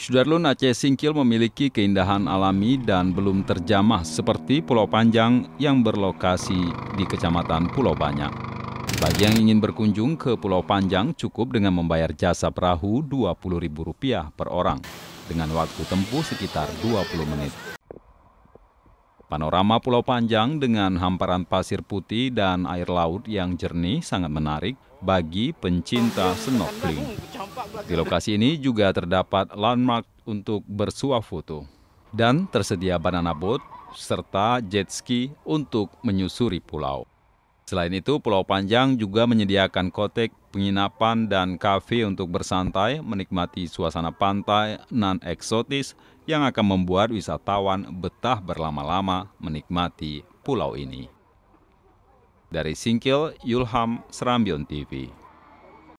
Sudarlun Aceh Singkil memiliki keindahan alami dan belum terjamah seperti Pulau Panjang yang berlokasi di Kecamatan Pulau Banyak. Bagi yang ingin berkunjung ke Pulau Panjang cukup dengan membayar jasa perahu Rp20.000 per orang dengan waktu tempuh sekitar 20 menit. Panorama Pulau Panjang dengan hamparan pasir putih dan air laut yang jernih sangat menarik bagi pencinta snorkeling. Di lokasi ini juga terdapat landmark untuk bersuah foto dan tersedia banana boat serta jet ski untuk menyusuri pulau. Selain itu, Pulau Panjang juga menyediakan kotek, penginapan, dan kafe untuk bersantai, menikmati suasana pantai non-eksotis yang akan membuat wisatawan betah berlama-lama menikmati pulau ini. Dari Singkil, Yulham, Serambion TV.